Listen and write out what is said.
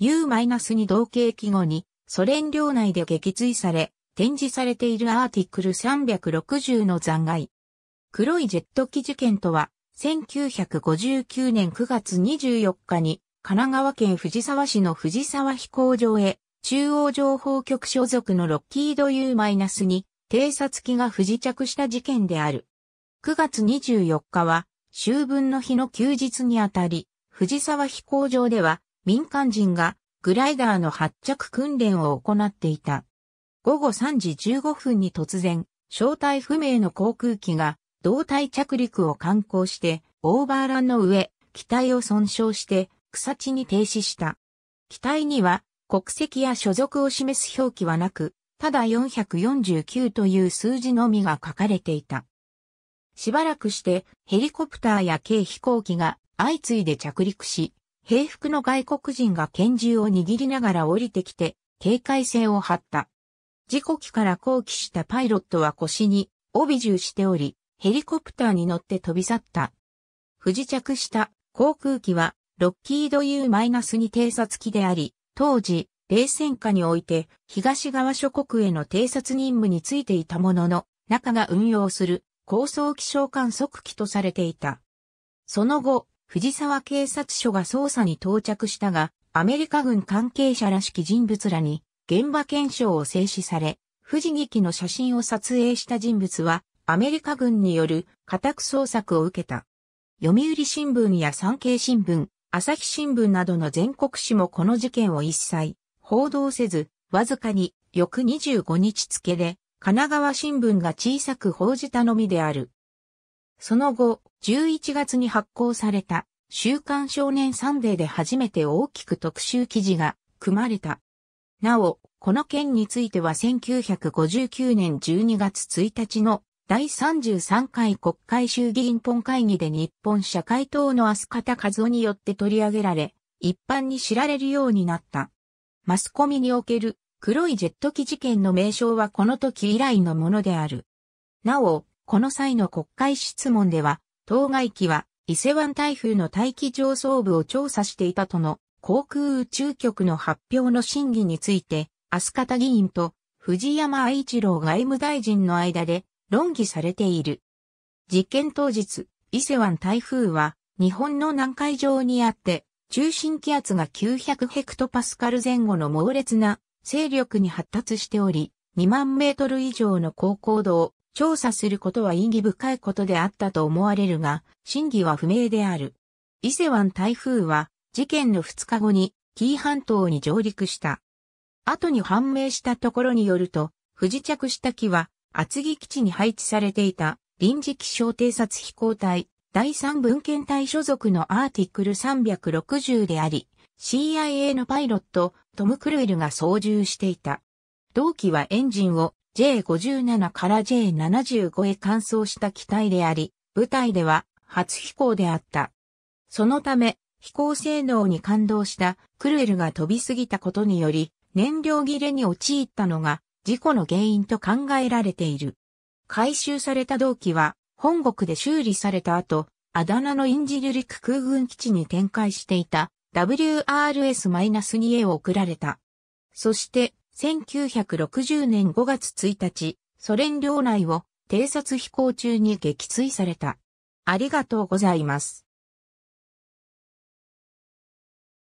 U-2 同型記号に、ソ連領内で撃墜され、展示されているアーティクル360の残骸。黒いジェット機事件とは、1959年9月24日に、神奈川県藤沢市の藤沢飛行場へ、中央情報局所属のロッキード U-2 偵察機が不時着した事件である。9月24日は、秋分の日の休日にあたり、藤沢飛行場では、民間人がグライダーの発着訓練を行っていた。午後3時15分に突然、正体不明の航空機が胴体着陸を観光してオーバーランの上、機体を損傷して草地に停止した。機体には国籍や所属を示す表記はなく、ただ449という数字のみが書かれていた。しばらくしてヘリコプターや軽飛行機が相次いで着陸し、平服の外国人が拳銃を握りながら降りてきて、警戒線を張った。事故機から降機したパイロットは腰に帯銃しており、ヘリコプターに乗って飛び去った。不時着した航空機はロッキード U-2 偵察機であり、当時、冷戦下において東側諸国への偵察任務についていたものの、中が運用する高層気象観測機とされていた。その後、藤沢警察署が捜査に到着したが、アメリカ軍関係者らしき人物らに現場検証を制止され、藤木機の写真を撮影した人物は、アメリカ軍による家宅捜索を受けた。読売新聞や産経新聞、朝日新聞などの全国紙もこの事件を一切報道せず、わずかに翌25日付で神奈川新聞が小さく報じたのみである。その後、11月に発行された週刊少年サンデーで初めて大きく特集記事が組まれた。なお、この件については1959年12月1日の第33回国会衆議院本会議で日本社会党の飛方和夫によって取り上げられ、一般に知られるようになった。マスコミにおける黒いジェット機事件の名称はこの時以来のものである。なお、この際の国会質問では当該機は伊勢湾台風の大気上層部を調査していたとの航空宇宙局の発表の審議について、飛方議員と藤山愛一郎外務大臣の間で論議されている。実験当日、伊勢湾台風は日本の南海上にあって中心気圧が900ヘクトパスカル前後の猛烈な勢力に発達しており、2万メートル以上の高高度を調査することは意義深いことであったと思われるが、真偽は不明である。伊勢湾台風は、事件の2日後に、紀伊半島に上陸した。後に判明したところによると、不時着した機は、厚木基地に配置されていた、臨時気象偵察飛行隊、第3文献隊所属のアーティクル360であり、CIA のパイロット、トム・クルエルが操縦していた。同機はエンジンを J57 から J75 へ換装した機体であり、部隊では初飛行であった。そのため、飛行性能に感動したクルエルが飛びすぎたことにより、燃料切れに陥ったのが事故の原因と考えられている。回収された動機は、本国で修理された後、アダナのインジルリク空軍基地に展開していた WRS-2A を送られた。そして1960年5月1日、ソ連領内を偵察飛行中に撃墜された。ありがとうございます。